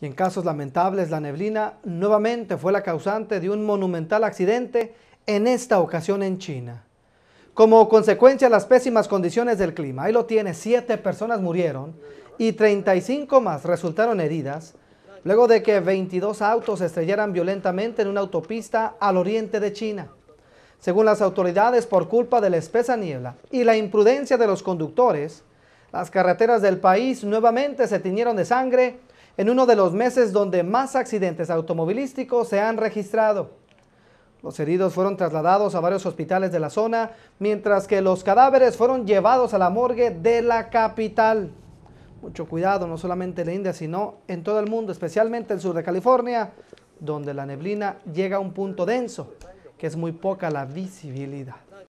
Y en casos lamentables, la neblina nuevamente fue la causante de un monumental accidente, en esta ocasión en China. Como consecuencia de las pésimas condiciones del clima, ahí lo tiene, siete personas murieron y 35 más resultaron heridas, luego de que 22 autos estrellaran violentamente en una autopista al oriente de China. Según las autoridades, por culpa de la espesa niebla y la imprudencia de los conductores, las carreteras del país nuevamente se tiñeron de sangre en uno de los meses donde más accidentes automovilísticos se han registrado. Los heridos fueron trasladados a varios hospitales de la zona, mientras que los cadáveres fueron llevados a la morgue de la capital. Mucho cuidado, no solamente en la India, sino en todo el mundo, especialmente en el sur de California, donde la neblina llega a un punto denso, que es muy poca la visibilidad.